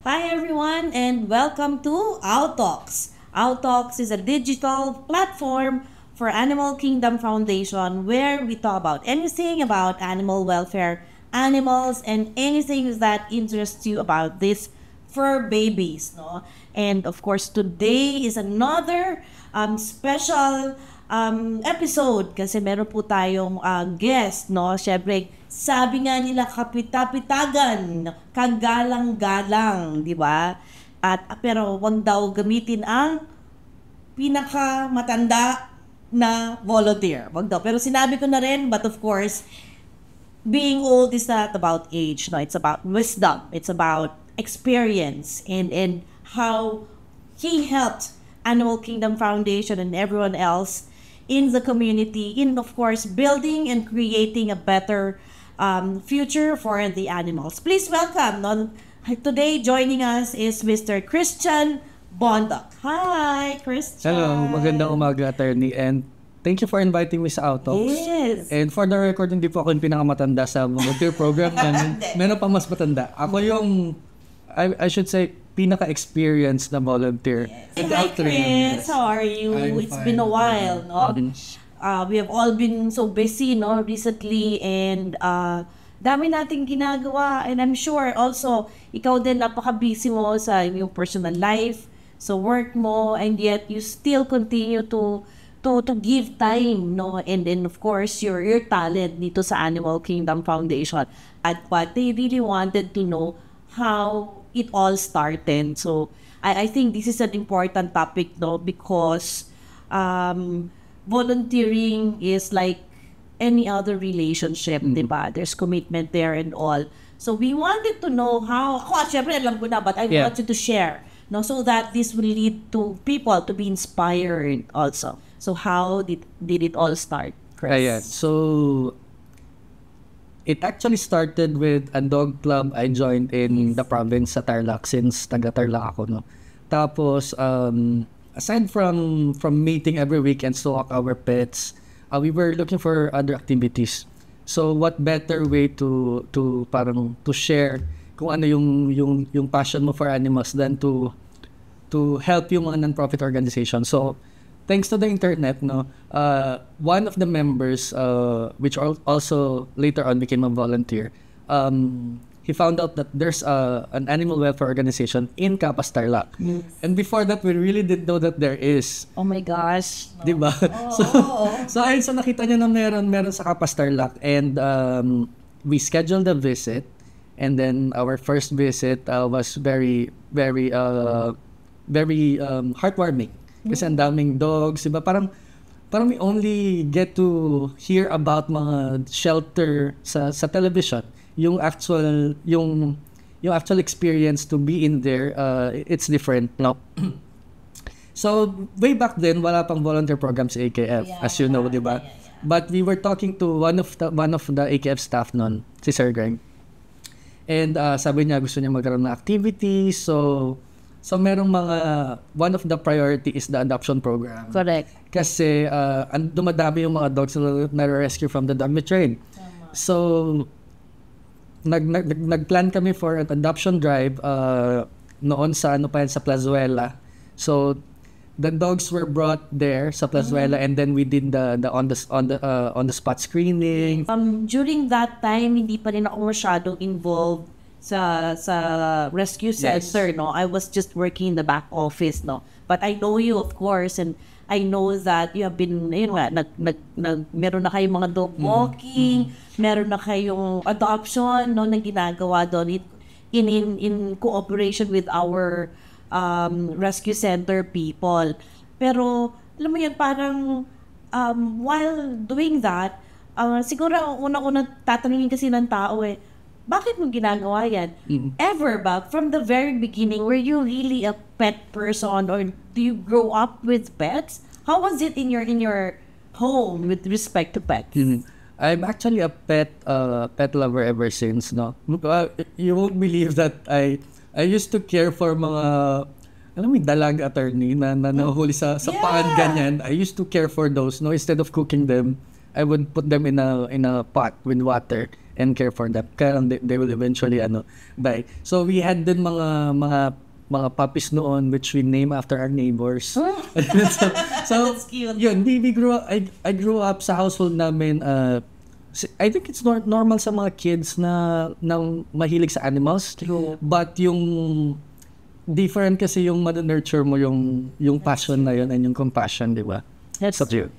Hi everyone and welcome to Our Talks is a digital platform for Animal Kingdom Foundation where we talk about anything about animal welfare, animals, and anything that interests you about these fur babies. No? And of course, today is another um, special um, episode kasi meron po tayong uh, guest, no? Siyempre, sabi nga nila kapitapitagan, kagalang-galang, di ba? At pero wag daw gamitin ang pinakamatanda na volunteer. Wag daw. Pero sinabi ko na rin, but of course, being old is not about age, no? It's about wisdom. It's about experience and and how he helped Animal Kingdom Foundation and everyone else in the community, in of course building and creating a better um, future for the animals. Please welcome. No, today joining us is Mr. Christian Bondoc. Hi, Christian. Hello, magandang umaga, attorney. And Thank you for inviting me sa Autox. Yes. And for the record, hindi po ako yung pinakamatanda sa volunteer program namin. Meron pa mas matanda. Ako yung, I, I should say, pinaka-experience na volunteer. Yes. Hi, Chris. How are you? I'm It's fine. been a while, no? Uh, we have all been so busy, no, recently and uh, dami nating ginagawa and I'm sure also ikaw din napaka-busy mo sa yung personal life, so work mo and yet you still continue to to to give time no and then of course your your talent dito sa Animal Kingdom Foundation at what they really wanted to know how it all started. So I, I think this is an important topic though because um, volunteering is like any other relationship, mm. Mm-hmm. ba? There's commitment there and all. So we wanted to know how, syempre alam ko na, but I yeah. wanted to share. No, so that this will lead to people to be inspired also. So how did did it all start, Chris? yeah. So it actually started with a dog club I joined in the province sa Tarlac since taga Tarlac ako no. Tapos um, aside from from meeting every weekend to walk our pets, uh, we were looking for other activities. So what better way to to parang to share kung ano yung yung yung passion mo for animals than to to help yung mga non-profit organization. So thanks to the internet, no, uh, one of the members, uh, which also later on became a volunteer, um, he found out that there's a, uh, an animal welfare organization in Capas Tarlac. Yes. And before that, we really didn't know that there is. Oh my gosh. No. Diba? Oh. so, so ayun, so nakita niya na meron, meron sa Capas Tarlac. And um, we scheduled a visit. And then our first visit uh, was very, very, uh, very um, heartwarming. Kasi ang daming dogs, 'di Parang parang we only get to hear about mga shelter sa sa television. Yung actual yung yung actual experience to be in there, uh, it's different, no? so, way back then, wala pang volunteer program sa AKF, yeah, as you know, diba? Yeah, yeah. But we were talking to one of the, one of the AKF staff noon, si Sir Greg. And uh, sabi niya gusto niya magkaroon ng activity, so So merong mga, one of the priority is the adoption program. Correct. Kasi uh, dumadami yung mga dogs na nare-rescue from the dog train. Tama. So, nag, nag, nag-plan kami for an adoption drive uh, noon sa ano pa yan, sa Plazuela. So, the dogs were brought there sa Plazuela mm-hmm. and then we did the the on the on the uh, on the spot screening. Um during that time hindi pa rin ako masyado involved sa sa rescue center, yes. no? I was just working in the back office, no? But I know you, of course, and I know that you have been, you know, nag, nag, nag, meron na kayong mga dog mm-hmm. walking, mm-hmm. meron na kayong adoption, no, na ginagawa doon in, in, in cooperation with our um, rescue center people. Pero, alam mo yan, parang um, while doing that, uh, siguro una-una tatanungin kasi ng tao eh, bakit mo ginagawa yan? Mm-hmm. Ever ba, from the very beginning, were you really a pet person or do you grow up with pets? How was it in your in your home with respect to pets? Mm-hmm. I'm actually a pet uh, pet lover ever since, no? you won't believe that I I used to care for mga alam mo, dalag attorney na nanahuli sa sa yeah. paan ganyan. I used to care for those, no? Instead of cooking them, I would put them in a in a pot with water and care for them. Kaya they, they will eventually ano, die. So we had din mga mga mga puppies noon which we name after our neighbors. Huh? so, so That's cute. yun, we, we grew up, I, I grew up sa household namin, uh, I think it's nor- normal sa mga kids na, na mahilig sa animals. True. But yung different kasi yung ma-nurture mo yung yung passion na yun and yung compassion, di ba? That's so, true.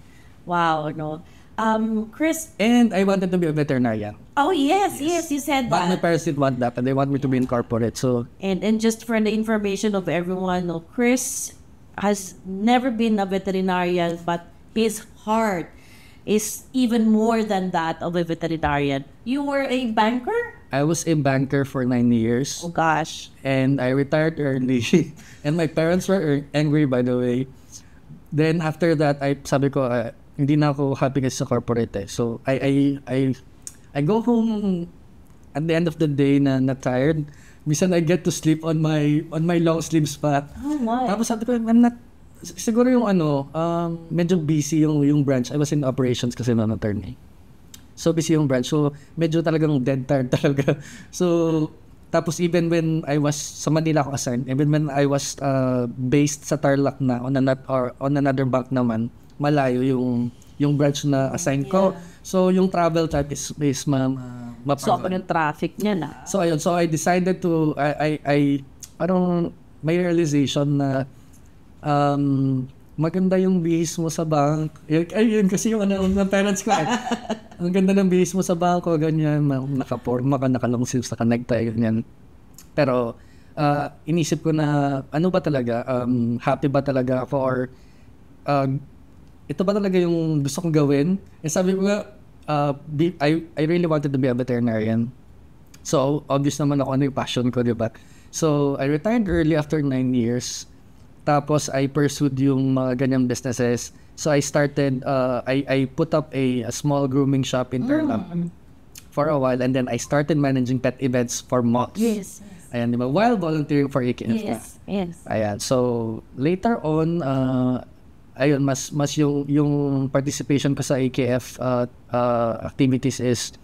Wow, no? Um, Chris. And I wanted to be a veterinarian. Oh yes, yes, yes you said but that. But my parents didn't want that, and they want me to be in corporate. So. And and just for the information of everyone, no, Chris has never been a veterinarian, but his heart is even more than that of a veterinarian. You were a banker. I was a banker for nine years. Oh gosh. And I retired early, and my parents were angry, by the way. Then after that, I sabi ko, uh, hindi na ako happy kasi sa corporate eh. So, I, I, I, I go home at the end of the day na, na tired. Minsan I get to sleep on my on my long sleep spot. Oh my. Tapos sabi ko, I'm not, siguro yung ano, um, medyo busy yung, yung branch. I was in operations kasi noon attorney. Eh. So busy yung branch. So medyo talagang dead tired talaga. So tapos even when I was sa Manila ako assigned, even when I was uh, based sa Tarlac na on, another, or on another bank naman, malayo yung yung branch na assign ko. Yeah. So yung travel type is is ma, ma So ako yung traffic niya na. So ayun, so I decided to I I, I parang may realization na um, maganda yung bihis mo sa bank. Ay, yun kasi yung ano ng parents ko. Eh, ang ganda ng bihis mo sa banko, oh, ganyan. Nakaporma ka, nakalong sleeves, nakanagtay, ganyan. Pero uh, inisip ko na ano ba talaga, um, happy ba talaga ako or uh, ito ba talaga yung gusto kong gawin? And eh, sabi ko nga, uh, be, I, I really wanted to be a veterinarian. So, obvious naman ako ano yung passion ko, di ba? So, I retired early after 9 years. Tapos, I pursued yung mga ganyang businesses. So, I started, uh, I, I put up a, a small grooming shop in Tarlac mm. Ah, ano? for a while. And then, I started managing pet events for months. Yes. yes. Ayan, di ba? While volunteering for AKF. Yes, yes. Ayan. So, later on, uh, ayun mas mas yung yung participation ko sa AKF uh, uh, activities is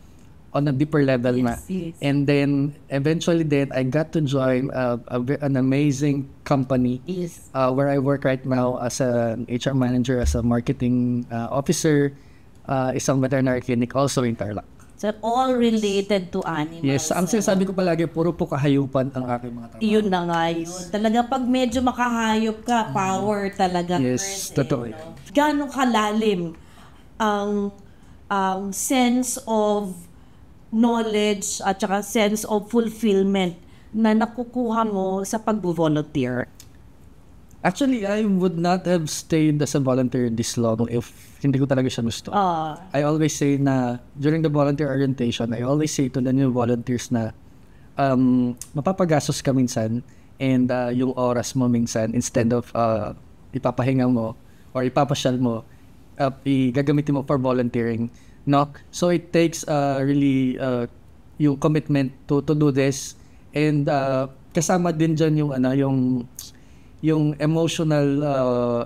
on a deeper level yes, na. Yes. And then eventually then I got to join uh, a, an amazing company yes. uh, where I work right now as an HR manager, as a marketing uh, officer, uh, isang veterinary clinic also in Tarlac. So, all related to animals. Yes, ang sinasabi ko palagi, puro po kahayupan ang aking mga trabaho. Yun na nga yun. Talaga, pag medyo makahayop ka, mm. power talaga. Yes, person, eh, totoo. No? Gano'ng kalalim ang um, sense of knowledge at saka sense of fulfillment na nakukuha mo sa pag-volunteer? Actually, I would not have stayed as a volunteer this long if hindi ko talaga siya gusto. Uh, I always say na during the volunteer orientation, I always say to the new volunteers na um, mapapagasos ka minsan and uh, yung oras mo minsan instead of uh, ipapahinga mo or ipapasyal mo, uh, gagamitin mo for volunteering. No? So it takes uh, really uh, yung commitment to, to do this and uh, kasama din dyan yung, ano, yung yung emotional uh,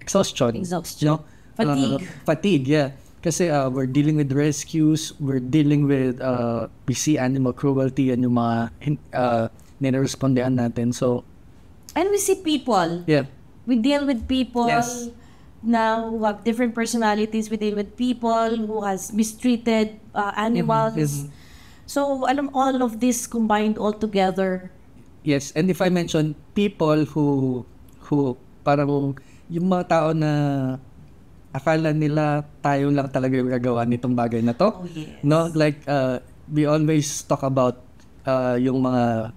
exhaustion. Exhaustion. You know? Fatigue. Uh, fatigue, yeah. Kasi uh, we're dealing with rescues, we're dealing with, uh, we see animal cruelty and yung mga uh, nirespondean natin. So, And we see people. Yeah. We deal with people yes. na who have different personalities. We deal with people who has mistreated uh, mm-hmm. animals. Mm-hmm. So, alam, all of this combined all together Yes, and if I mention people who who parang yung mga tao na akala nila tayo lang talaga yung gagawa nitong bagay na to. Oh, yes. No, like uh, we always talk about uh, yung mga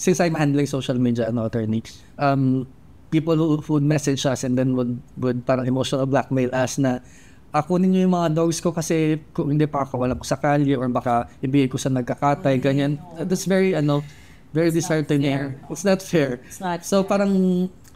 since I'm handling social media and attorney, um, people who would message us and then would, would parang emotional blackmail us na ako ninyo yung mga dogs ko kasi kung hindi pa ako wala ko sa kalye or baka ibigay ko sa nagkakatay, okay, oh, ganyan. No. That's very, ano, very it's disheartening. It's not fair. It's not so fair. parang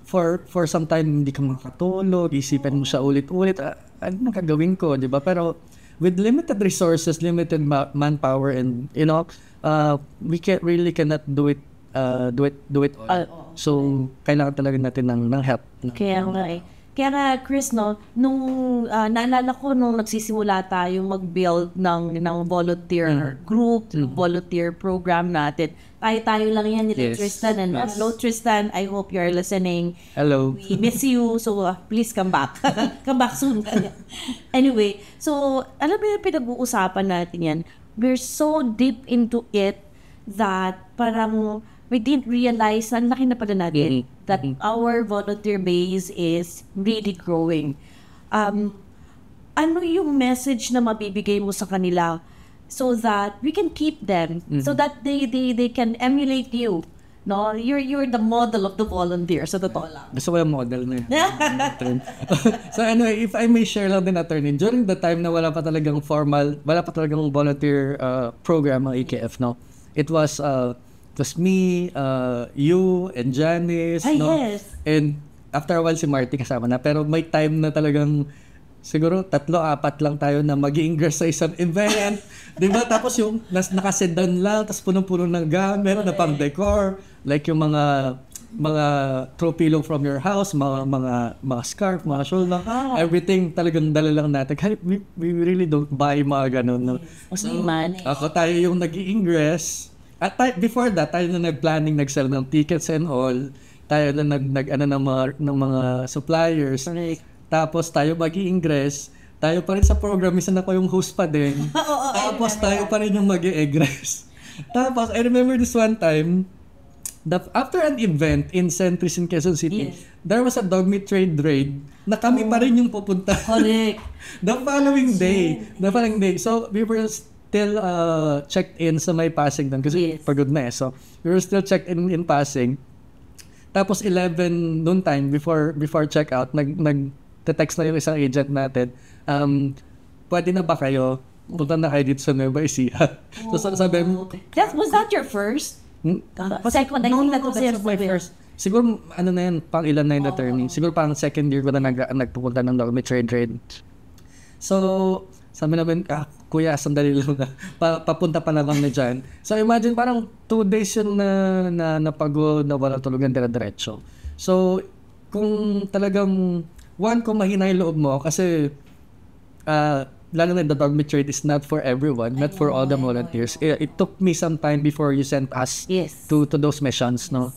for for some time hindi ka makatulog, isipin mo siya ulit-ulit, ah, ano gagawin ko, 'di ba? Pero with limited resources, limited ma- manpower and you know, uh, we can really cannot do it uh, do it do it all. Uh, so kailangan talaga natin ng ng help. Kaya nga eh. Kaya nga, Chris, no, nung uh, naalala ko nung nagsisimula tayo mag-build ng, ng volunteer mm. group, mm-hmm. volunteer program natin, tayo-tayo lang yan ni yes. Tristan. And yes. hello, Tristan. I hope you're listening. Hello. We miss you. So, uh, please come back. come back soon. anyway, so, alam mo yung pinag-uusapan natin yan. We're so deep into it that parang we didn't realize na laki na pala natin mm-hmm. that mm-hmm. our volunteer base is really growing. Um, ano yung message na mabibigay mo sa kanila so that we can keep them mm-hmm. so that they they they can emulate you no you're you're the model of the volunteer so totoo lang gusto ko yung model na yun so anyway if I may share lang din attorney during the time na wala pa talagang formal wala pa talagang volunteer uh, program ang AKF e no it was uh, tapos me, uh, you, and Janice. Ay, no? yes. And after a while si Marty kasama na. Pero may time na talagang siguro tatlo, apat lang tayo na mag ingress sa isang event. di ba? Tapos yung nas, nakasid down lang, tapos punong-puno ng gamit, meron na pang decor. Like yung mga mga throw pillow from your house, mga mga mga scarf, mga shawl lang, ah. everything talagang dala lang natin. Kahit we, we really don't buy mga ganun. No? So, ako tayo yung nag ingress at tayo, before that, tayo na nag-planning, nag-sell ng tickets and all. Tayo na nag, nag ano, ng, mga, ng mga suppliers. Correct. Tapos tayo mag ingress tayo pa rin sa program, na ako yung host pa din. Oo, oh, oh, Tapos tayo pa rin yung mag egress Tapos, I remember this one time, the, after an event in Centris in Quezon City, yes. there was a dog meat trade raid na kami oh. pa rin yung pupunta. Correct. the following day. The following day. So, we were still uh, checked in sa may passing nun kasi yes. pagod na eh. So, we were still checked in in passing. Tapos 11 noon time before before check out, nag nag text na yung isang agent natin. Um, pwede na ba kayo? Punta na kayo dito sa Nueva Ecija. so, sabi mo, oh, That, was that your first? Hmm? Uh, second, I no, think no, that was no, my first. Siguro, ano na yan, pang ilan na yung oh. attorney. Eh. Siguro pang second year ko na nag, nagpupunta ng law, may trade trade. So, sabi namin, ah, kuya, sandali lang na, pa, papunta pa na lang na dyan. So imagine parang two days yun na, na napagod, na wala tulugan, dire-diretso. So, kung talagang, one, kung mahina yung loob mo, kasi, uh, lalo na the dormitory is not for everyone, not for all the volunteers. It, eh, it took me some time before you sent us yes. to to those missions, yes. no?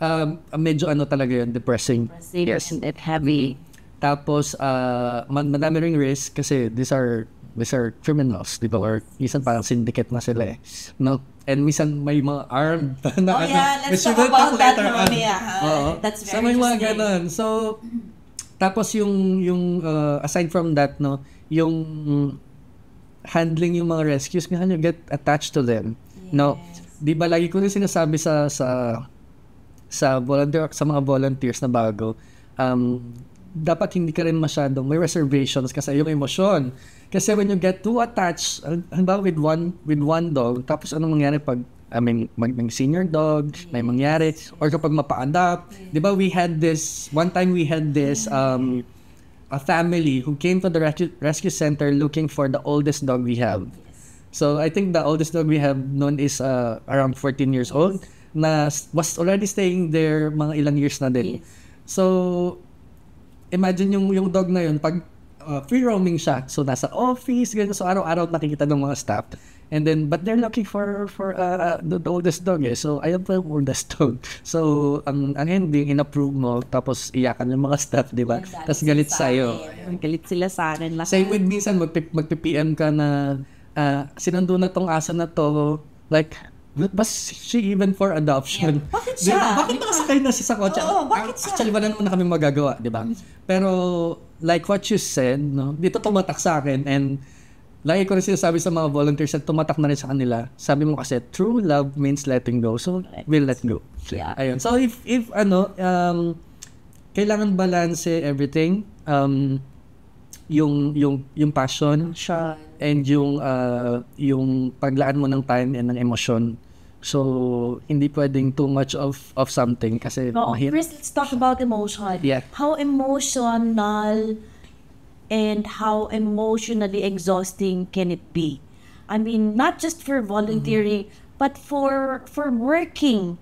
Um, medyo ano talaga yun, depressing. Depressing yes. and heavy. Tapos, uh, madami ring risk kasi these are These are criminals, di ba? Or minsan parang syndicate na sila eh. No? And minsan may mga armed na oh, ano. yeah, let's talk about that mamaya. Uh, That's very so, may mga ganun. So, tapos yung, yung uh, aside from that, no, yung handling yung mga rescues, nga you ano, get attached to them. Yes. No? Di ba lagi ko rin sinasabi sa sa sa volunteer sa mga volunteers na bago um dapat hindi ka rin masyadong may reservations kasi yung emosyon. Kasi when you get too attached, halimbawa with one, with one dog, tapos anong mangyari pag I mean, may, may senior dog, may mangyari, or kapag mapa-adapt. Di ba, we had this, one time we had this, um, a family who came to the rescue, rescue center looking for the oldest dog we have. So, I think the oldest dog we have known is uh, around 14 years old, na was already staying there mga ilang years na din. So, imagine yung yung dog na yun pag uh, free roaming siya. So nasa office, ganyan. So araw-araw nakikita ng mga staff. And then but they're looking for for uh, uh, the, the oldest dog eh. So ayun po yung oldest dog. So ang ang ending inapprove mo tapos iyakan ng mga staff, di ba? Tapos galit sa iyo. Galit sila sa akin lahat. Same with minsan magpi magpi-PM ka na uh, sinundo na tong asa na to like But was she even for adoption? Yeah. Bakit siya? Diba? Bakit nakasakay na siya sa kotse? Oo, bakit siya? Actually, wala naman na kami magagawa, di ba? Pero, like what you said, no, dito tumatak sa akin and lagi ko rin sinasabi sa mga volunteers at tumatak na rin sa kanila. Sabi mo kasi, true love means letting go. So, we'll let go. Yeah. Ayun. So, if, if ano, um, kailangan balance everything. Um, yung, yung, yung passion. Passion and yung uh, yung paglaan mo ng time and ng emosyon. So, hindi pwedeng too much of of something kasi oh, mahirap. First, let's talk about emotion. Yeah. How emotional and how emotionally exhausting can it be? I mean, not just for volunteering, mm-hmm. but for for working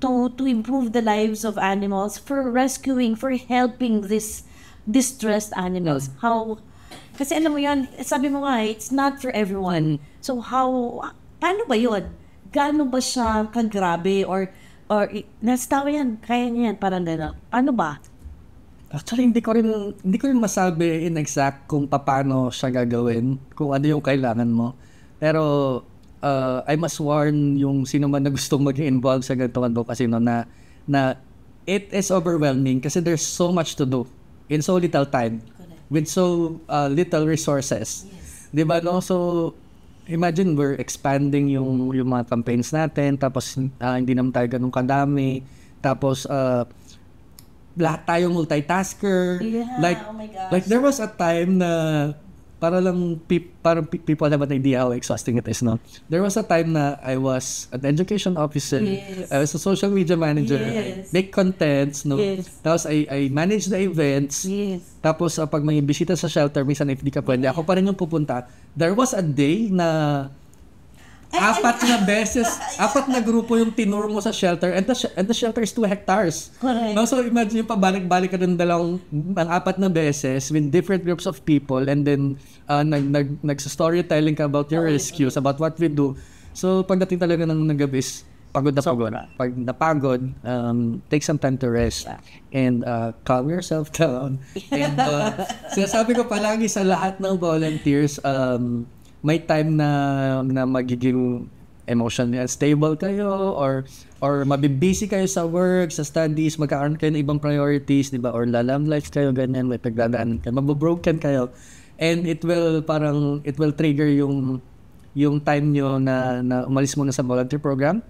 to to improve the lives of animals, for rescuing, for helping these distressed animals. mm How kasi alam mo yan, sabi mo nga, it's not for everyone. So how, paano ba yun? Gaano ba siya kagrabe or or nastawa yan, kaya niya yan, parang gano'n. Ano ba? Actually, hindi ko rin, hindi ko rin masabi in exact kung paano siya gagawin, kung ano yung kailangan mo. Pero uh, I must warn yung sino man na gustong mag-involve sa ganitong kasi no, na, na it is overwhelming kasi there's so much to do in so little time with so uh, little resources. Yes. 'Di ba? No? So imagine we're expanding yung yung mga campaigns natin tapos uh, hindi naman tayo ganun kadami. Tapos uh, lahat tayo multitasker. Yeah, like oh my gosh. like there was a time na para lang pe- para pe- people have an idea how exhausting it is no there was a time na I was an education officer yes. I was a social media manager yes. I make contents no yes. tapos I, I manage the events yes. tapos uh, pag may bisita sa shelter minsan if di ka pwede ako pa rin yung pupunta there was a day na apat na beses, apat na grupo yung tinuro mo sa shelter and the, and the shelter is 2 hectares. Correct. No, so imagine yung pabalik-balik ka ng dalawang, ang apat na beses with different groups of people and then uh, nag, nag, nag-storytelling ka about your okay. rescues, about what we do. So pagdating talaga ng, ng pagod na pagod. So, Pag napagod, um, take some time to rest yeah. and uh, calm yourself down. and uh, sinasabi ko palagi sa lahat ng volunteers, um, may time na na magiging emotionally unstable kayo or or mabibusy kayo sa work, sa studies, magkakaroon kayo ng ibang priorities, di ba? Or lalamlights kayo, ganyan, may pagdadaanan kayo, mabobroken kayo. And it will parang, it will trigger yung yung time nyo na, na umalis muna sa volunteer program.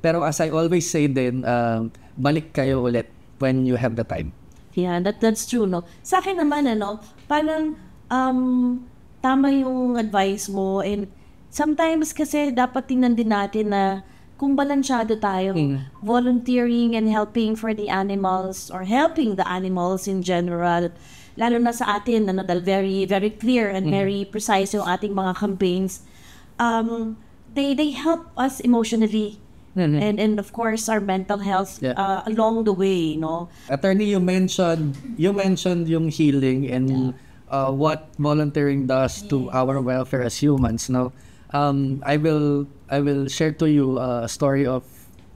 Pero as I always say din, uh, balik kayo ulit when you have the time. Yeah, that, that's true, no? Sa akin naman, ano, parang um, tama yung advice mo and sometimes kasi dapat tingnan din natin na kung balansyado tayo, mm. volunteering and helping for the animals or helping the animals in general, lalo na sa atin, na ano, nadal very, very clear and mm. very precise yung ating mga campaigns, um, they, they help us emotionally mm-hmm. and, and of course our mental health yeah. uh, along the way, no? Attorney, you mentioned, you mentioned yung healing and yeah uh, what volunteering does to our welfare as humans. Now, um, I will I will share to you a story of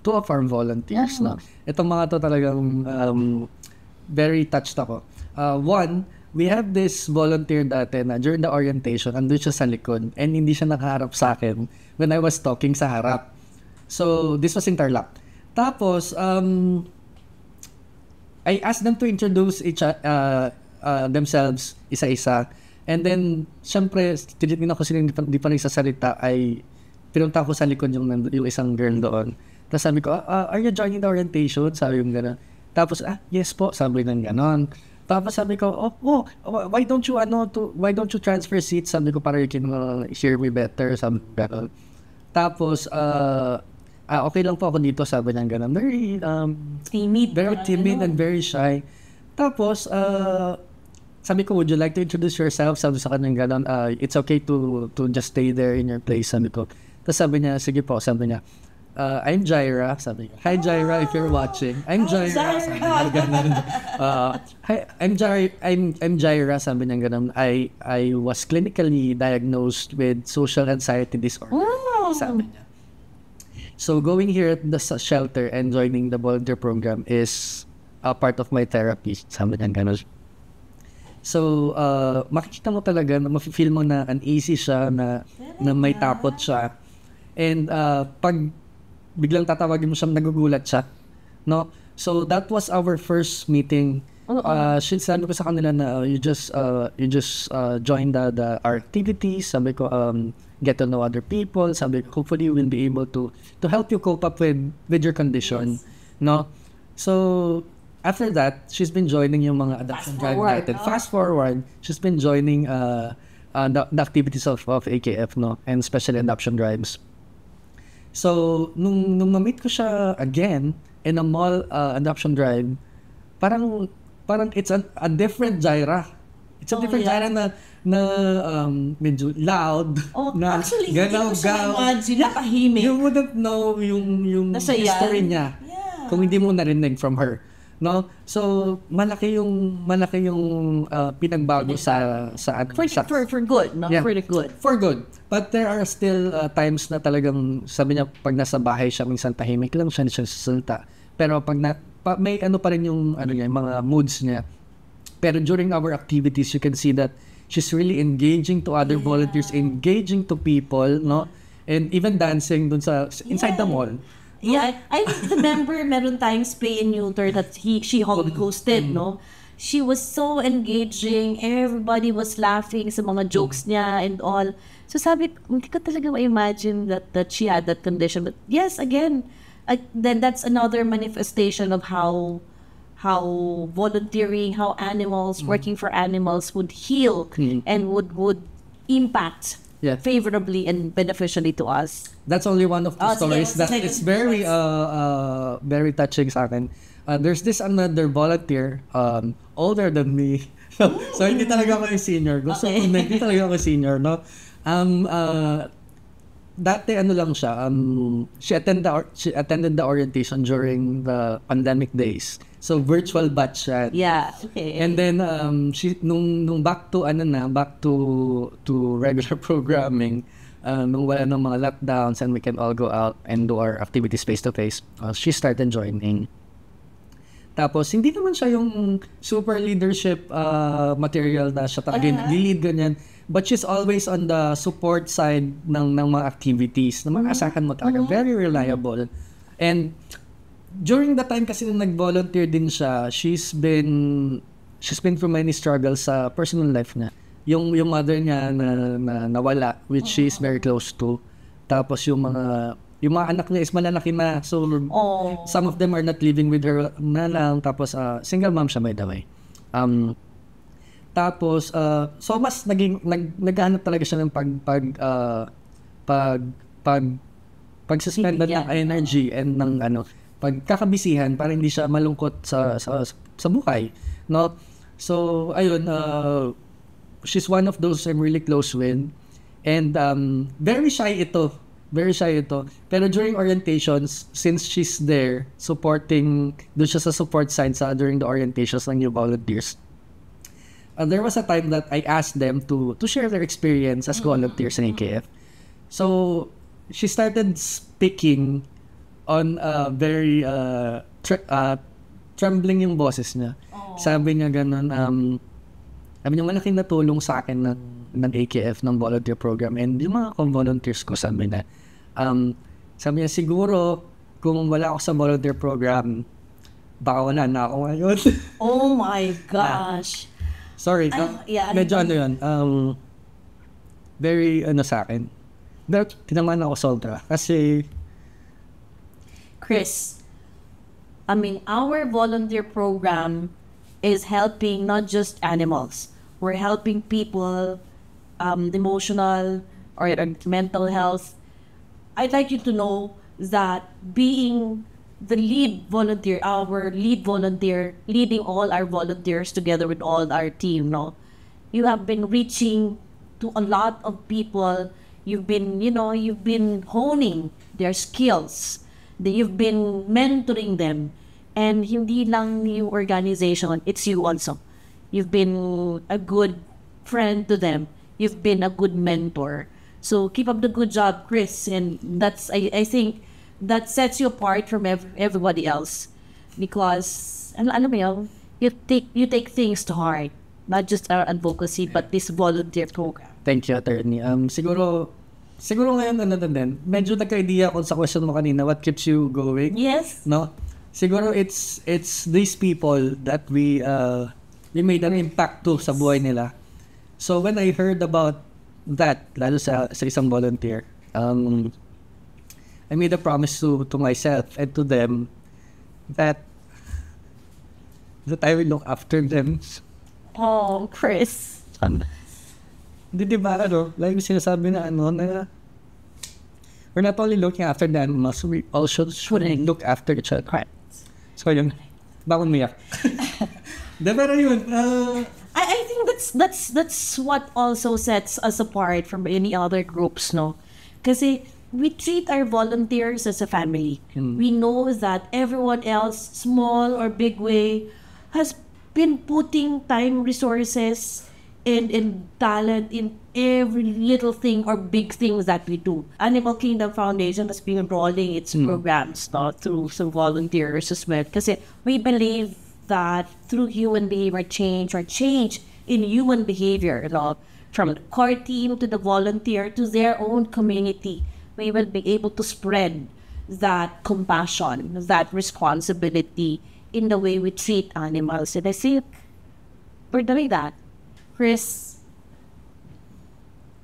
two of our volunteers. Oh. No? Uh-huh. Itong mga to talagang um, very touched ako. Uh, one, we have this volunteer dati na during the orientation, andun siya sa likod and hindi siya nakaharap sa akin when I was talking sa harap. So, this was interlock. Tapos, um, I asked them to introduce each, uh, uh, themselves isa-isa. And then, syempre, tinitin ako sila hindi pa, pa nagsasalita ay pinunta ko sa likod yung, yung isang girl doon. Tapos sabi ko, uh, are you joining the orientation? Sabi yung gano'n. Tapos, ah, yes po, sabi ng gano'n. Tapos sabi ko, oh, oh, why don't you, ano, to, why don't you transfer seats? Sabi ko, para you can uh, share me better, sabi ko, Tapos, uh, ah, okay lang po ako dito, sabi niya gano'n. Very, um, timid. Very timid and very shy. Tapos, uh, sabi ko, would you like to introduce yourself? Sabi sa kanya, gano'n, uh, it's okay to to just stay there in your place, sabi ko. Tapos sabi niya, sige po, sabi niya, uh, I'm Jaira, sabi niya. Hi Jaira, if you're watching. I'm Jaira, sabi niya, ganun. Uh, hi, I'm Jaira, I'm, I'm Jaira, sabi niya, ganun. I, I was clinically diagnosed with social anxiety disorder, oh. sabi niya. So going here at the shelter and joining the volunteer program is a part of my therapy, sabi niya, ganun. So, uh, makikita mo talaga na mafe-feel mo na uneasy siya, na, na may takot siya. And uh, pag biglang tatawagin mo siya, nagugulat siya. No? So, that was our first meeting. Ano, ano? Uh, sinasabi ko sa kanila na uh, you just uh, you just uh, join the, the our activities. Sabi ko, um, get to know other people. Sabi ko, hopefully will be able to to help you cope up with with your condition. Yes. No? So, after that, she's been joining yung mga adoption drive natin. Oh. Fast forward, she's been joining uh, uh, the, the activities of, of AKF, no? And especially adoption drives. So, nung, nung ma-meet ko siya again in a mall uh, adoption drive, parang, parang it's a, a different Jaira. It's a oh, different yeah. Jaira na, na um, medyo loud. Oh, na actually, ganaw, hindi ko siya You wouldn't know yung, yung Nasa history yan. niya yeah. kung hindi mo narinig from her no? So malaki yung malaki yung uh, pinagbago sa sa ano, for, sa, for, for good, no? Yeah. For good. For good. But there are still uh, times na talagang sabi niya pag nasa bahay siya minsan tahimik lang siya, siya sasalta. Pero pag na, pa, may ano pa rin yung ano niya, yung mga moods niya. Pero during our activities, you can see that she's really engaging to other yeah. volunteers, engaging to people, no? And even dancing dun sa inside yeah. the mall. Yeah, I remember meron tayong Spay and Neuter that he, she hosted, no? She was so engaging. Everybody was laughing sa mga jokes niya and all. So sabi, hindi ko talaga ma-imagine that, that she had that condition. But yes, again, I, then that's another manifestation of how how volunteering, how animals, mm. working for animals would heal mm. and would would impact yes. favorably and beneficially to us. That's only one of the oh, stories sige, that sige. is very uh, uh, very touching sa akin. Uh, there's this another volunteer um, older than me. so hindi talaga ako yung senior. Gusto okay. ko, hindi talaga ako senior, no? Um, uh, dati ano lang siya, um, she, attend the, she attended the orientation during the pandemic days. So virtual batch siya. Yeah, okay. And then um, she nung nung back to ano na, back to to regular programming, um, nung wala ng mga lockdowns and we can all go out and do our activities face to face, uh, she started joining. Tapos, hindi naman siya yung super leadership uh, material na siya talaga uh-huh. lead ganyan But she's always on the support side ng, ng mga activities na maasahan mo talaga. Mm-hmm. Very reliable. And during the time kasi na nag-volunteer din siya, she's been she's been through many struggles sa personal life niya. Yung yung mother niya na, na nawala which uh-huh. she is very close to. Tapos yung mga yung mga anak niya is malalaki na. So oh. some of them are not living with her na lang tapos uh, single mom siya by the way. Um tapos, uh, so mas naging, nag, naghanap talaga siya ng pag, pag, uh, pag, pag, pag-suspend ng energy and ng ano, pagkakabisihan para hindi siya malungkot sa, sa, sa buhay. No? So, ayun, uh, she's one of those I'm really close with. And um, very shy ito. Very shy ito. Pero during orientations, since she's there, supporting, doon siya sa support side sa ah, during the orientations ng new volunteers uh, there was a time that I asked them to to share their experience as volunteers in AKF. So she started speaking on a very uh, tre- uh, trembling yung boses niya. Aww. Oh. Sabi niya ganun, um, sabi niya malaking natulong sa akin ng, ng AKF, ng volunteer program. And yung mga volunteers ko, sabi na, um, sabi niya, siguro, kung wala ako sa volunteer program, baka wala na ako ngayon. oh my ah. gosh! Sorry, Ay, no, yeah, medyo ano yun, um, very ano sa akin. But tinamaan ako sa Ultra kasi... Chris, I mean, our volunteer program is helping not just animals. We're helping people, um, emotional or mental health. I'd like you to know that being the lead volunteer, our lead volunteer, leading all our volunteers together with all our team, no? You have been reaching to a lot of people. You've been, you know, you've been honing their skills. You've been mentoring them. And hindi lang yung organization, it's you also. You've been a good friend to them. You've been a good mentor. So keep up the good job, Chris. And that's, I, I think, that sets you apart from ev everybody else because and ano mo ano yun, you take you take things to heart not just our advocacy but this volunteer program thank you attorney um siguro siguro ngayon ano na din medyo nagka-idea ako sa question mo kanina what keeps you going yes no siguro it's it's these people that we uh we made an impact to sa buhay nila so when I heard about that lalo sa, sa isang volunteer um I made a promise to, to myself and to them that that I will look after them. Oh, Chris. Hindi, di ba, ano, like sinasabi na, ano, na we're not only looking after the animals, we also should look after each other. Correct. So, yun. Bakon mo yak. Hindi, pero yun. Uh, I, I think that's that's that's what also sets us apart from any other groups, no? Kasi we treat our volunteers as a family. Mm. We know that everyone else, small or big way, has been putting time, resources, and, and talent in every little thing or big things that we do. Animal Kingdom Foundation has been rolling its mm. programs no, uh, through some volunteers as well. Because we believe that through human behavior change or change in human behavior, from the core team to the volunteer to their own community, we will be able to spread that compassion, that responsibility in the way we treat animals. And I think we're doing that. Chris,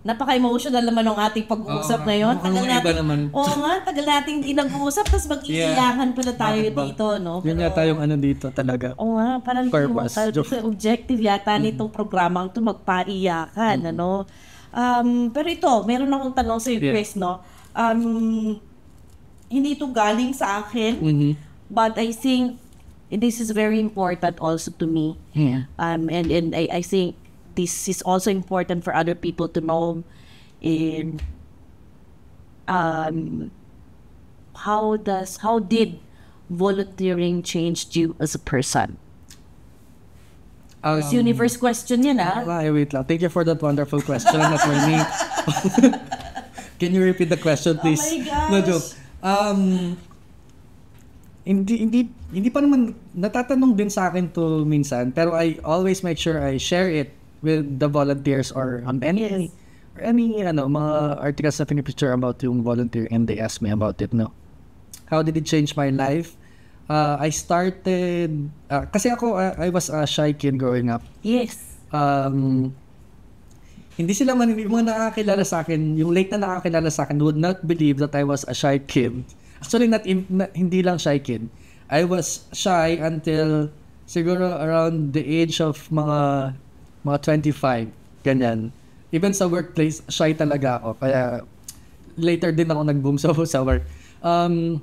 napaka-emotional naman ng ating pag-uusap oh, ngayon. Tagal natin, iba naman. Oo oh, nga, tagal natin inag-uusap, tapos mag-iiyakan pala tayo dito, no? Pero, Yun yata yung ano dito talaga. Oo oh, nga, parang Purpose. yung uh, objective yata mm-hmm. nitong programang ito, magpaiyakan, mm-hmm. ano? Um, pero ito, meron akong tanong sa iyo, yeah. Chris, no? um, hindi to galing sa akin. Mm-hmm. But I think this is very important also to me. Yeah. Um, and and I, I think this is also important for other people to know in um, how does how did volunteering changed you as a person? Um, universe question yun ah. Wait lang. Thank you for that wonderful question. for me. Can you repeat the question, oh please? Oh my gosh. No joke. Um, hindi, hindi, hindi pa naman, natatanong din sa akin to minsan, pero I always make sure I share it with the volunteers or um, any, yes. or any ano, mga articles sa pinipicture about yung volunteer and they ask me about it, no? How did it change my life? uh, I started uh, kasi ako uh, I was a shy kid growing up. Yes. Um hindi sila man, yung mga nakakilala sa akin, yung late na nakakilala sa akin would not believe that I was a shy kid. Actually, not, not hindi lang shy kid. I was shy until siguro around the age of mga mga 25, ganyan. Even sa workplace, shy talaga ako. Kaya later din ako nag-boom sa, sa work. Um,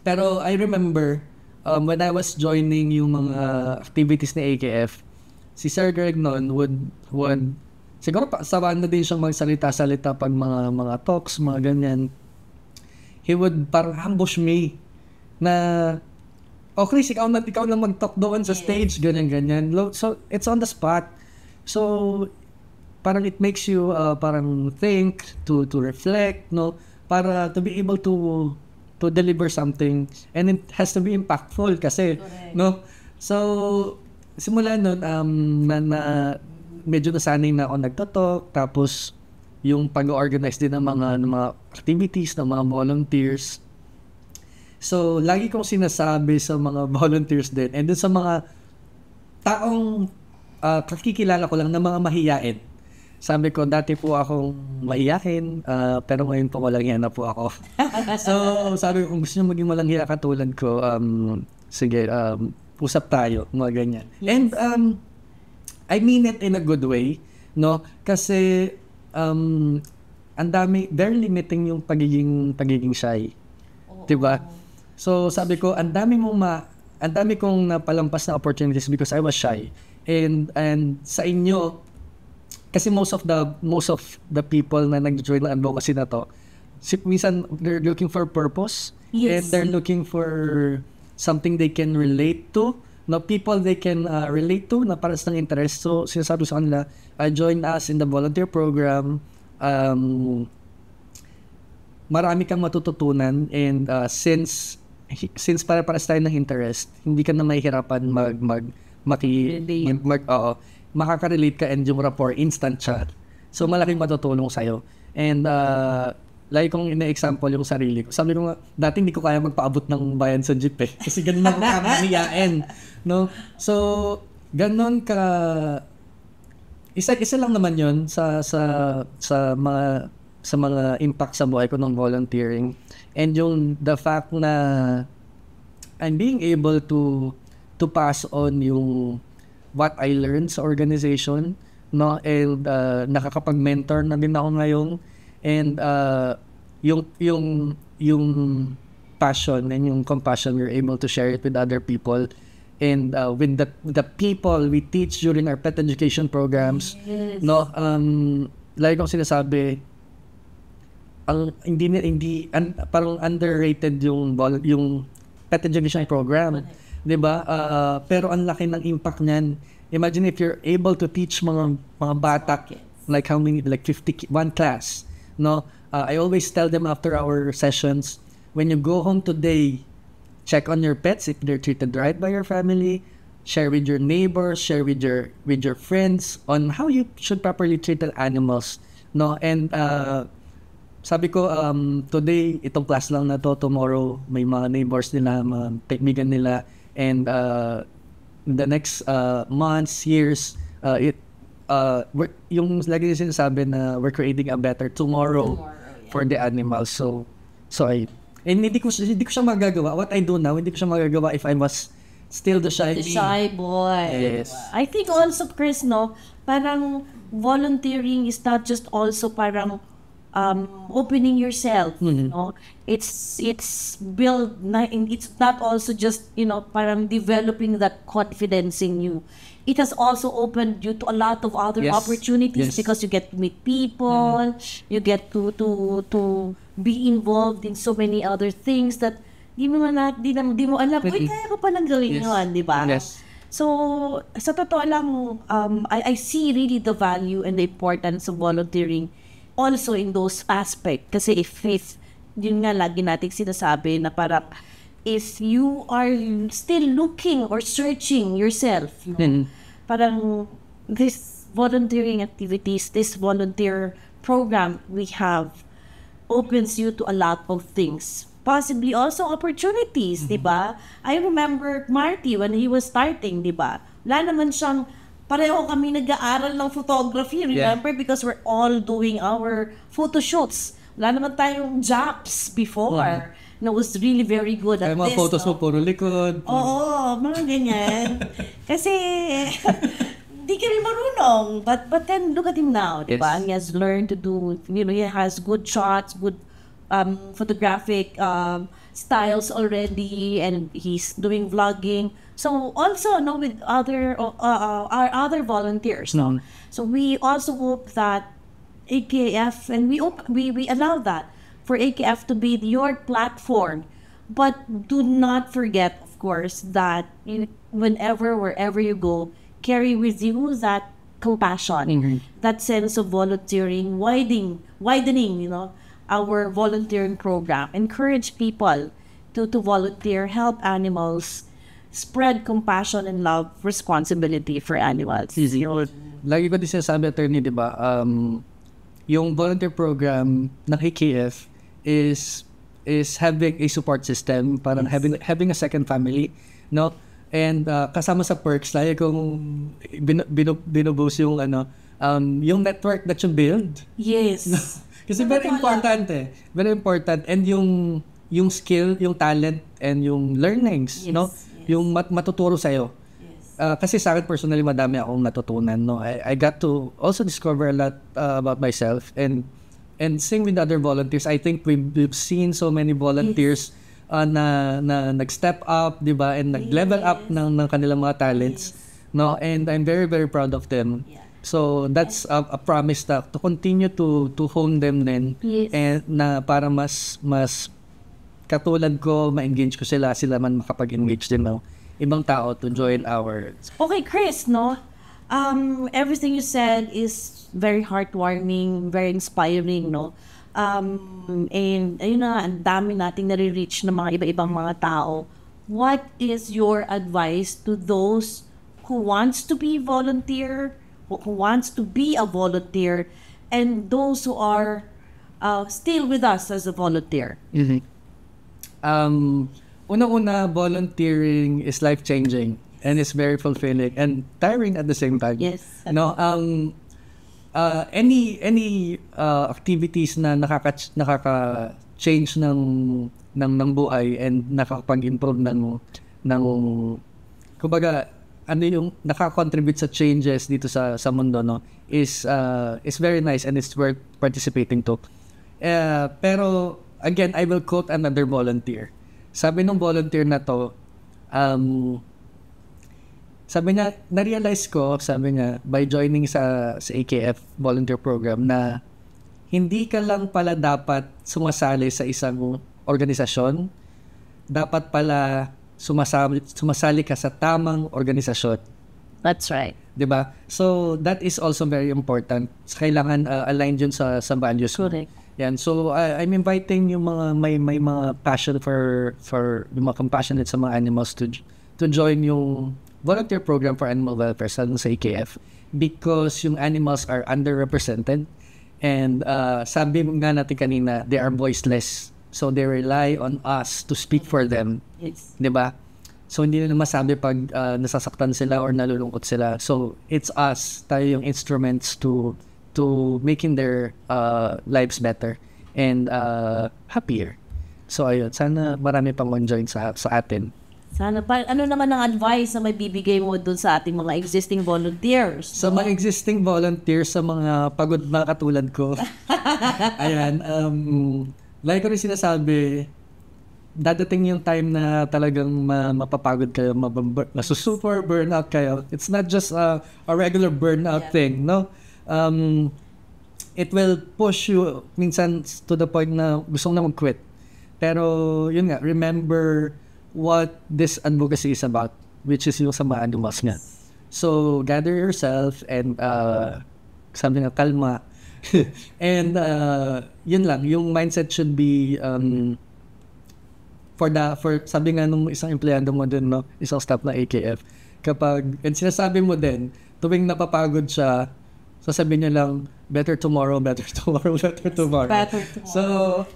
pero I remember um, when I was joining yung mga activities ni AKF, si Sir Greg noon would, would Siguro pa, saraan na din siyang magsalita-salita pag mga mga talks, mga ganyan. He would parang ambush me na oh Chris, ikaw na, ikaw na mag-talk doon sa stage, ganyan-ganyan. So, it's on the spot. So, parang it makes you uh, parang think, to to reflect, no? Para to be able to to deliver something and it has to be impactful kasi, Correct. no? So, simula noon, um, na, na medyo nasanay na ako nagtotalk. Tapos, yung pag-organize din ng mga, ng mga activities, ng mga volunteers. So, lagi kong sinasabi sa mga volunteers din and then sa mga taong uh, kakikilala ko lang na mga mahiyain. Sabi ko, dati po akong mahiyain, uh, pero ngayon po walang hiya na po ako. so, sabi ko, kung gusto nyo maging walang hiya katulad ko, um, sige, um, usap tayo, mga ganyan. Yes. And um, I mean it in a good way, no? Kasi um ang dami they're limiting yung pagiging pagiging shy. Oh, 'Di ba? So sabi ko, ang dami mo ma ang dami kong napalampas na opportunities because I was shy. And and sa inyo kasi most of the most of the people na nag-join ng advocacy na to, si, minsan they're looking for purpose yes. and they're looking for something they can relate to na people they can uh, relate to na para sa interest. So, sinasabi sa kanila, uh, join us in the volunteer program. Um, marami kang matututunan and uh, since since para para tayo ng interest, hindi ka na mahihirapan mag mag maki mag, mag oo, makaka-relate ka and yung rapport instant chat. So malaking matutulong sa iyo. And uh, lagi kong ina-example yung sarili ko. Sabi ko nga, dati hindi ko kaya magpaabot ng bayan sa jeep eh. Kasi ganun ako kakamiyain. No? So, ganun ka... Isa, isa lang naman yon sa, sa, sa mga sa mga impact sa buhay ko ng volunteering. And yung the fact na I'm being able to to pass on yung what I learned sa organization no and uh, nakakapag-mentor na din ako ngayon and uh, yung yung yung passion and yung compassion you're able to share it with other people and uh, with the the people we teach during our pet education programs yes. no um like kong sinasabi ang hindi hindi un, parang underrated yung yung pet education program okay. 'di ba uh, uh, pero ang laki ng impact niyan imagine if you're able to teach mga mga bata like how many like 50 one class no uh, i always tell them after our sessions when you go home today check on your pets if they're treated right by your family share with your neighbors share with your with your friends on how you should properly treat the animals no and uh, sabi ko um, today itong class lang na to tomorrow may mga neighbors nila mga technical nila and uh, the next uh, months years uh, it uh, we're, yung lagi niya sinasabi na we're creating a better tomorrow, tomorrow yeah. for the animals. So, so I, and hindi ko, hindi ko siya magagawa. What I do now, hindi ko siya magagawa if I was still the shy the shy boy. Yes. I think also, Chris, no, parang volunteering is not just also parang um, opening yourself. Mm-hmm. You know? It's it's build. It's not also just you know, parang developing that confidence in you. It has also opened you to a lot of other yes. opportunities yes. because you get to meet people, mm-hmm. you get to to to be involved in so many other things that di mo na di, na, di mo alam, uy, kaya ko palang gawin yes. yun, di ba? Yes. So, sa totoo lang, um, I, I see really the value and the importance of volunteering also in those aspect. Kasi if faith, yun nga lagi natin sinasabi na parang if you are still looking or searching yourself, no? mm. parang this volunteering activities, this volunteer program we have opens you to a lot of things. Possibly also opportunities, mm-hmm. di ba? I remember Marty when he was starting, di ba? Wala naman siyang pareho kami nag-aaral ng photography, remember? Yeah. Because we're all doing our photo shoots. Wala naman tayong jobs before. Yeah. Na was really very good at Kaya mga this, photos no? mo puro likod. Oo, mga ganyan. Kasi, di kami marunong. But, but then, look at him now, di ba? Yes. He has learned to do, you know, he has good shots, good um, photographic um, styles already, and he's doing vlogging. So also, know with other uh, uh, our other volunteers, no. So we also hope that AKF and we op- we we allow that for AKF to be your platform, but do not forget, of course, that you, whenever wherever you go, carry with you that compassion, mm-hmm. that sense of volunteering, widening, widening, you know, our volunteering program. Encourage people to, to volunteer, help animals, spread compassion and love, responsibility for animals. Easy. Lagi ko din sinasabi, attorney, di ba? Um, yung volunteer program ng KKF is is having a support system, parang yes. having having a second family, no? And uh, kasama sa perks, lagi kong bin, bin, binubos yung ano, um, yung network that you build. Yes. Kasi very important eh. Very important. And yung yung skill, yung talent, and yung learnings, yes, no? Yes. Yung mat- matuturo sa'yo. Yes. Uh, kasi sa akin personally, madami akong natutunan, no? I, I got to also discover a lot uh, about myself and and same with other volunteers. I think we've, we've seen so many volunteers yes. uh, na, na nag-step up, di ba? And nag-level yes. up ng, ng kanilang mga talents, yes. no? And I'm very, very proud of them. Yeah. So that's a, a promise that to continue to to hone them then yes. and na para mas mas katulad ko ma-engage ko sila sila man makapag-engage din ng ibang tao to join our Okay Chris no um everything you said is very heartwarming very inspiring no um and ayun na ang dami nating nare-reach ng mga iba-ibang mga tao what is your advice to those who wants to be volunteer who wants to be a volunteer and those who are uh, still with us as a volunteer? Mm-hmm. Um, Una-una, volunteering is life-changing and it's very fulfilling and tiring at the same time. Yes. No, um, uh, any any uh, activities na nakaka nakaka change ng ng ng buhay and nakakapag-improve ng ng kumbaga ano yung nakakontribute sa changes dito sa sa mundo no is uh, is very nice and it's worth participating to. Uh, pero again, I will quote another volunteer. Sabi ng volunteer na to, um, sabi niya, na-realize ko, sabi niya, by joining sa, sa AKF volunteer program na hindi ka lang pala dapat sumasali sa isang organisasyon. Dapat pala sumasali, sumasali ka sa tamang organisasyon. That's right. 'Di ba? So that is also very important. Kailangan uh, aligned 'yun sa sa values. Correct. Yan. So uh, I'm inviting yung mga may may mga passion for for yung mga compassionate sa mga animals to to join yung volunteer program for animal welfare sa, sa AKF e because yung animals are underrepresented and uh, sabi nga natin kanina they are voiceless So they rely on us to speak for them. Yes. 'Di ba? So hindi nila masabi pag uh, nasasaktan sila or nalulungkot sila. So it's us, tayo yung instruments to to making their uh, lives better and uh, happier. So ayun, sana marami pang on-join sa, sa atin. Sana pa. Ano naman ang advice na may bibigay mo doon sa ating mga existing volunteers? Sa no? mga existing volunteers, sa mga pagod na katulad ko. Ayan. Um, like ko rin sinasabi, dadating yung time na talagang ma- mapapagod kayo, mabam- masusuper burnout kayo. It's not just a, a regular burnout yeah. thing, no? Um, it will push you minsan to the point na gusto na mag-quit. Pero yun nga, remember what this advocacy is about, which is yung samaan dumas nga. So gather yourself and uh, something na kalma, and uh, yun lang, yung mindset should be um, for the for sabi nga nung isang empleyado mo din no, isang staff na AKF. Kapag and sinasabi mo din, tuwing napapagod siya, sasabihin niya lang better tomorrow, better tomorrow, better tomorrow. Better tomorrow. So,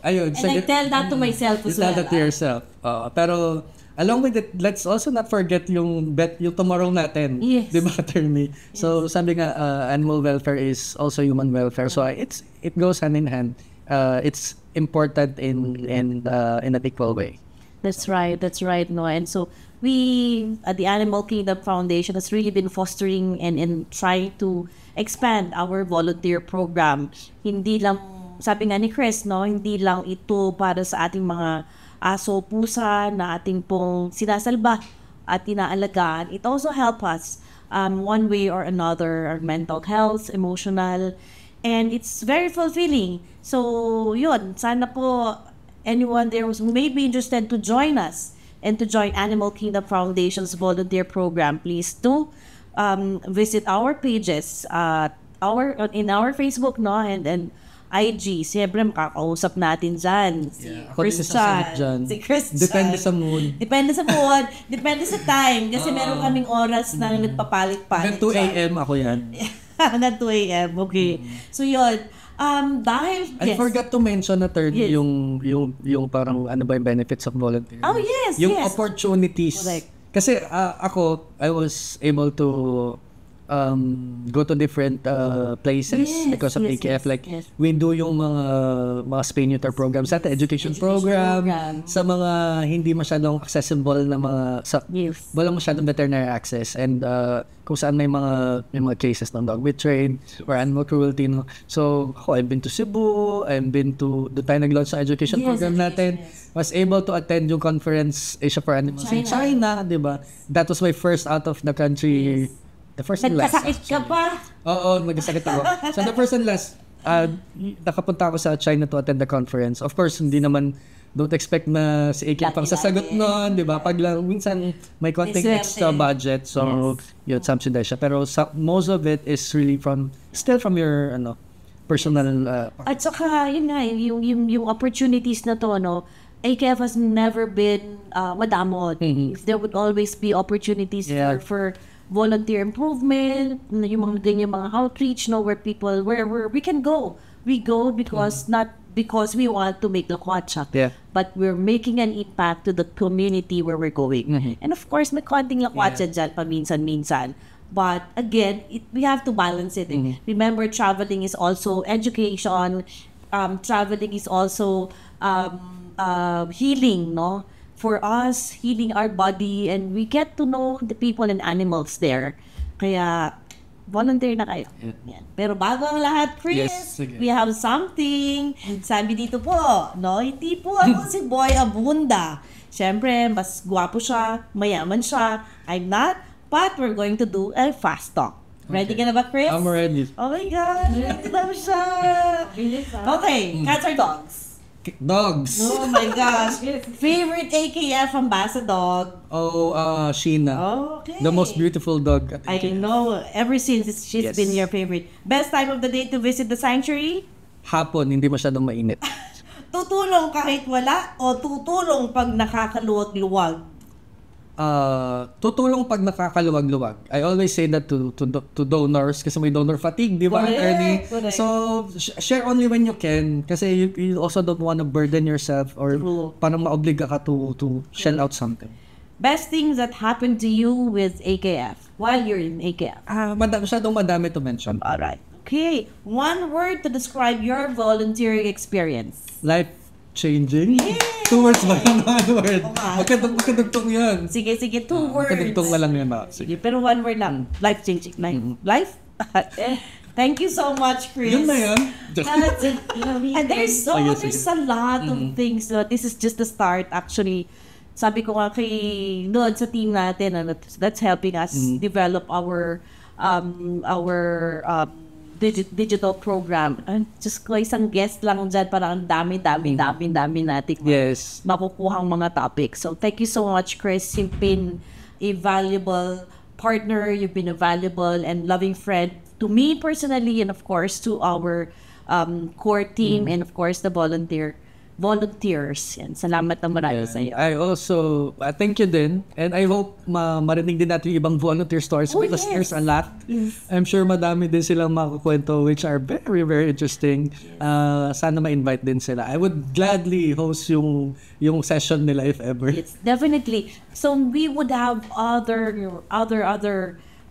ayun. And so, I tell that to myself as well. that to ah. yourself. Uh, pero Along with it, let's also not forget yung bet yung tomorrow natin. Yes. Di ba, attorney? Yes. So, sabi nga, uh, animal welfare is also human welfare. So, it's it goes hand in hand. Uh, it's important in mm-hmm. in uh, in an equal way. That's right. That's right, no. And so we at the Animal Kingdom Foundation has really been fostering and and trying to expand our volunteer program. Hindi lang sabi nga ni Chris, no, hindi lang ito para sa ating mga aso, pusa na ating pong sinasalba at inaalagaan. It also help us um, one way or another, our mental health, emotional, and it's very fulfilling. So, yun, sana po anyone there who may be interested to join us and to join Animal Kingdom Foundation's volunteer program, please do um, visit our pages uh, our in our Facebook no and and IG, siyempre makakausap natin dyan. Si yeah. Ako Chris Chan. Si Chris Depende sa mood. Depende sa mood. Depende sa time. Kasi uh, meron kaming oras na mm-hmm. nagpapalit-palit. Hanggang 2 a.m. ako yan. Hanggang 2 a.m. Okay. Mm. So yun. Um, dahil, I yes. forgot to mention na third yes. yung, yung, yung parang ano ba yung benefits of volunteering. Oh yes, Yung yes. opportunities. Correct. Kasi uh, ako, I was able to um, go to different uh, places yes, because of yes, AKF. Yes, like, yes. we do yung mga, mga Spain Youth programs at education, education program, program, sa mga hindi masyadong accessible na mga, sa, yes. walang masyadong veterinary access and uh, kung saan may mga, may mga cases ng dog with trade or animal cruelty. No? So, ako, I've been to Cebu, I've been to, the tayo nag-launch sa education yes, program natin. Yes. Was able to attend yung conference Asia for Animals China. in China, di ba? That was my first out of the country yes The first and last. Nagkasakit ka pa? Oo, oh, oh, nagkasakit ako. so the first and last, uh, nakapunta ako sa China to attend the conference. Of course, hindi naman don't expect na si AK pang sasagot noon, di ba? Pag lang, minsan may konting extra budget, so yes. yun, subsidized siya. Pero sa, most of it is really from, still from your, ano, personal... Uh, At saka, yun nga, eh, yung, yung, yung opportunities na to, no, AKF has never been uh, madamot. Mm-hmm. There would always be opportunities yeah. for, for volunteer improvement, yung mga din mga outreach, no, where people, where, where we can go. We go because mm not because we want to make the kwacha, yeah. but we're making an impact to the community where we're going. Mm-hmm. And of course, may konting lakwacha yeah. dyan paminsan-minsan. But again, it, we have to balance it. Eh. Mm-hmm. Remember, traveling is also education. Um, traveling is also um, uh, healing, no? for us healing our body and we get to know the people and animals there. Kaya volunteer na kayo. Yan. Pero bago ang lahat, Chris, yes, we have something. Sabi dito po, no? Hindi po ako si Boy Abunda. Siyempre, mas guwapo siya, mayaman siya. I'm not, but we're going to do a fast talk. Ready okay. ka na ba, Chris? I'm ready. Oh my God, ready na siya. Ah. okay, hmm. cats or dogs? Dogs. Oh my gosh. Favorite AKF ambassador dog? Oh, uh, Sheena. Oh, okay. The most beautiful dog. I know. Ever since she's yes. been your favorite. Best time of the day to visit the sanctuary? Hapon, hindi masyadong mainit. tutulong kahit wala o tutulong pag nakakaluwag-luwag? uh, tutulong pag nakakaluwag-luwag. I always say that to, to to donors kasi may donor fatigue, di ba? Correct, early. Correct. So, sh- share only when you can kasi you, you also don't want to burden yourself or True. parang maobliga ka to, to shell out something. Best things that happened to you with AKF while you're in AKF? Ah, uh, madami, masyadong madami to mention. Alright. Okay. One word to describe your volunteering experience. Life changing? Yes! Two words ba yun? One word. Magkadugtong magkadugtong yun. Sige, sige. Two ah, words. Magkadugtong na lang yun. Ah. Sige. sige. Pero one word lang. Life changing. Mm-hmm. Life? Eh, thank you so much, Chris. Yun na yun. and there's so, oh, yes, there's a lot of mm-hmm. things. No? This is just the start, actually. Sabi ko nga kay doon sa team natin, ano, that's helping us mm-hmm. develop our um, our um, digi- digital program. And just ko isang guest lang dyan, parang ang dami, dami, mm. dami, dami natin yes. makukuhang mga topics. So thank you so much, Chris. You've been a valuable partner, you've been a valuable and loving friend to me personally and of course to our um, core team mm. and of course the volunteer volunteers. Yan. Salamat na marami yeah. sa iyo. I also, uh, thank you din. And I hope ma marinig din natin yung ibang volunteer stories oh, because yes. there's a lot. Yes. I'm sure madami din silang makakwento which are very, very interesting. Uh, sana ma-invite din sila. I would gladly host yung yung session nila if ever. Yes, definitely. So we would have other other other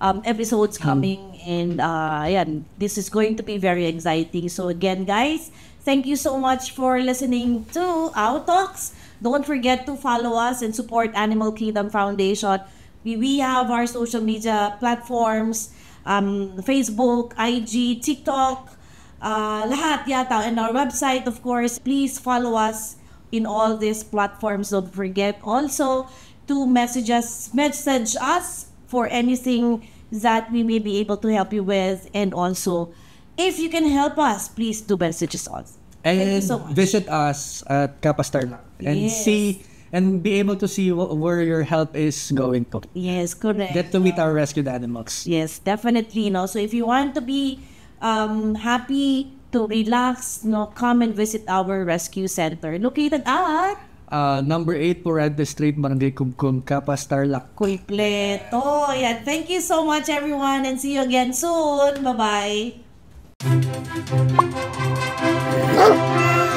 um, episodes hmm. coming hmm. and uh, yan, this is going to be very exciting. So again, guys, Thank you so much for listening to our talks. Don't forget to follow us and support Animal Kingdom Foundation. We, we have our social media platforms, um, Facebook, IG, TikTok, uh, lahat yata. And our website, of course. Please follow us in all these platforms. Don't forget also to message us, message us for anything that we may be able to help you with and also If you can help us, please do message us. And so much. visit us at Kapastar and yes. see and be able to see wh- where your help is going to. Yes, correct. Get to meet our rescued animals. Yes, definitely. No, so if you want to be um, happy to relax, no, come and visit our rescue center located at Uh, number 8 po Street, Barangay Kumkum, Kapas, Tarlac. Kumpleto. Yan. Thank you so much everyone and see you again soon. Bye-bye. Huh? Ah!